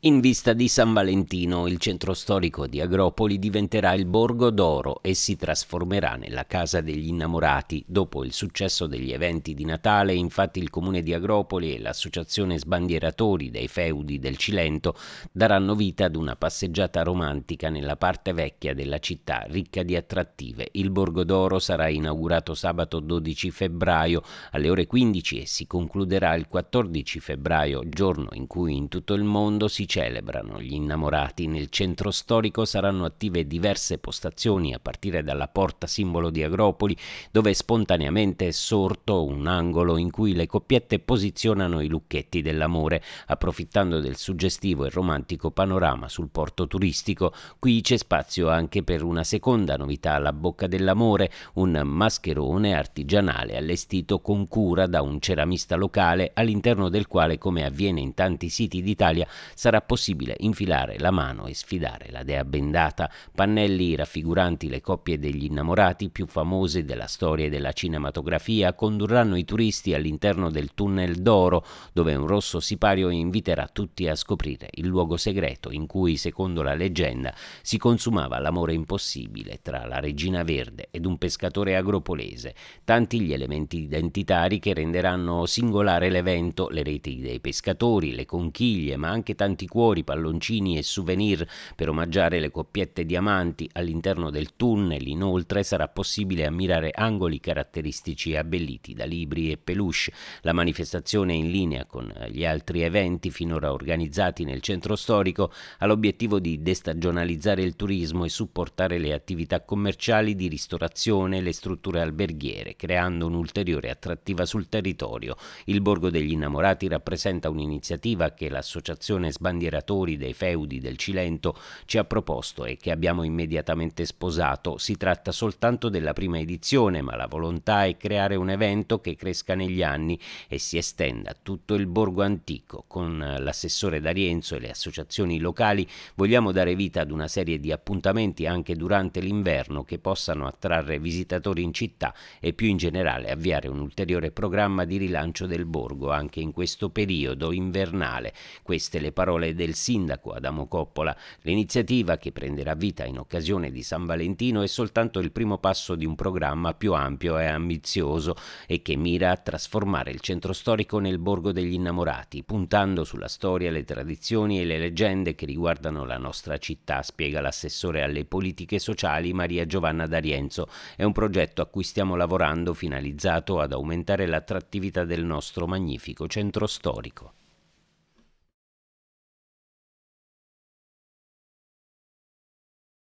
In vista di San Valentino, il centro storico di Agropoli diventerà il Borgo d'Oro e si trasformerà nella Casa degli Innamorati. Dopo il successo degli eventi di Natale, infatti, il comune di Agropoli e l'associazione Sbandieratori dei Feudi del Cilento daranno vita ad una passeggiata romantica nella parte vecchia della città, ricca di attrattive. Il Borgo d'Oro sarà inaugurato sabato 12 febbraio alle ore 15 e si concluderà il 14 febbraio, giorno in cui in tutto il mondo si si celebrano gli innamorati, nel centro storico saranno attive diverse postazioni a partire dalla porta simbolo di Agropoli, dove spontaneamente è sorto un angolo in cui le coppiette posizionano i lucchetti dell'amore, approfittando del suggestivo e romantico panorama sul porto turistico. Qui c'è spazio anche per una seconda novità, la Bocca dell'Amore, un mascherone artigianale allestito con cura da un ceramista locale all'interno del quale, come avviene in tanti siti d'Italia, sarà sarà possibile infilare la mano e sfidare la dea bendata, pannelli raffiguranti le coppie degli innamorati più famose della storia e della cinematografia condurranno i turisti all'interno del tunnel d'oro, dove un rosso sipario inviterà tutti a scoprire il luogo segreto in cui, secondo la leggenda, si consumava l'amore impossibile tra la regina verde ed un pescatore agropolese, tanti gli elementi identitari che renderanno singolare l'evento, le reti dei pescatori, le conchiglie, ma anche tanti batticuori, palloncini e souvenir per omaggiare le coppiette diamanti. All'interno del tunnel, inoltre, sarà possibile ammirare angoli caratteristici e abbelliti da libri e peluche. La manifestazione in linea con gli altri eventi finora organizzati nel centro storico ha l'obiettivo di destagionalizzare il turismo e supportare le attività commerciali di ristorazione e le strutture alberghiere, creando un'ulteriore attrattiva sul territorio. Il Borgo degli Innamorati rappresenta un'iniziativa che l'associazione Sbandierati sbandieratori dei feudi del Cilento, ci ha proposto e che abbiamo immediatamente sposato. Si tratta soltanto della prima edizione, ma la volontà è creare un evento che cresca negli anni e si estenda a tutto il borgo antico. Con l'assessore D'Arienzo e le associazioni locali vogliamo dare vita ad una serie di appuntamenti anche durante l'inverno che possano attrarre visitatori in città e più in generale avviare un ulteriore programma di rilancio del borgo anche in questo periodo invernale. Queste le parole parole del sindaco Adamo Coppola. L'iniziativa, che prenderà vita in occasione di San Valentino, è soltanto il primo passo di un programma più ampio e ambizioso e che mira a trasformare il centro storico nel borgo degli innamorati, puntando sulla storia, le tradizioni e le leggende che riguardano la nostra città, spiega l'assessore alle politiche sociali Maria Giovanna D'Arienzo. È un progetto a cui stiamo lavorando finalizzato ad aumentare l'attrattività del nostro magnifico centro storico.